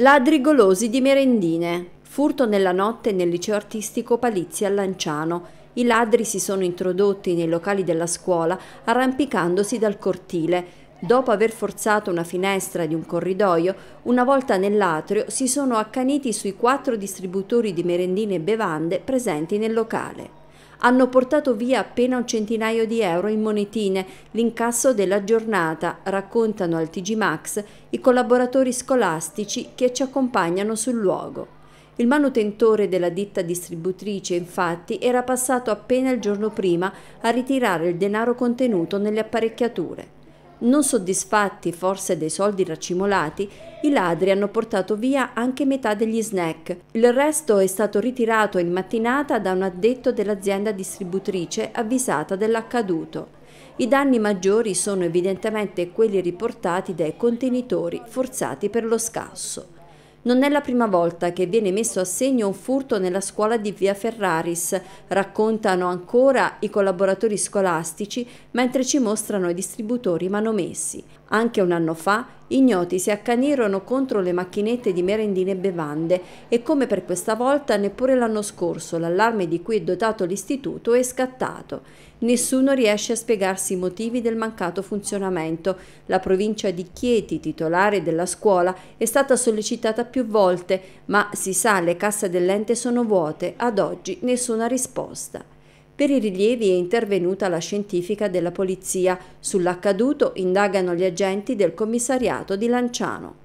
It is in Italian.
Ladri golosi di merendine. Furto nella notte nel liceo artistico Palizzi a Lanciano. I ladri si sono introdotti nei locali della scuola arrampicandosi dal cortile. Dopo aver forzato una finestra di un corridoio, una volta nell'atrio si sono accaniti sui quattro distributori di merendine e bevande presenti nel locale hanno portato via appena un centinaio di euro in monetine, l'incasso della giornata, raccontano al TG Max i collaboratori scolastici che ci accompagnano sul luogo. Il manutentore della ditta distributrice, infatti, era passato appena il giorno prima a ritirare il denaro contenuto nelle apparecchiature. Non soddisfatti forse dei soldi racimolati, i ladri hanno portato via anche metà degli snack. Il resto è stato ritirato in mattinata da un addetto dell'azienda distributrice avvisata dell'accaduto. I danni maggiori sono evidentemente quelli riportati dai contenitori forzati per lo scasso. Non è la prima volta che viene messo a segno un furto nella scuola di Via Ferraris, raccontano ancora i collaboratori scolastici mentre ci mostrano i distributori manomessi. Anche un anno fa Ignoti si accanirono contro le macchinette di merendine e bevande e come per questa volta neppure l'anno scorso l'allarme di cui è dotato l'istituto è scattato. Nessuno riesce a spiegarsi i motivi del mancato funzionamento. La provincia di Chieti, titolare della scuola, è stata sollecitata più volte, ma si sa le casse dell'ente sono vuote, ad oggi nessuna risposta. Per i rilievi è intervenuta la scientifica della polizia. Sull'accaduto indagano gli agenti del commissariato di Lanciano.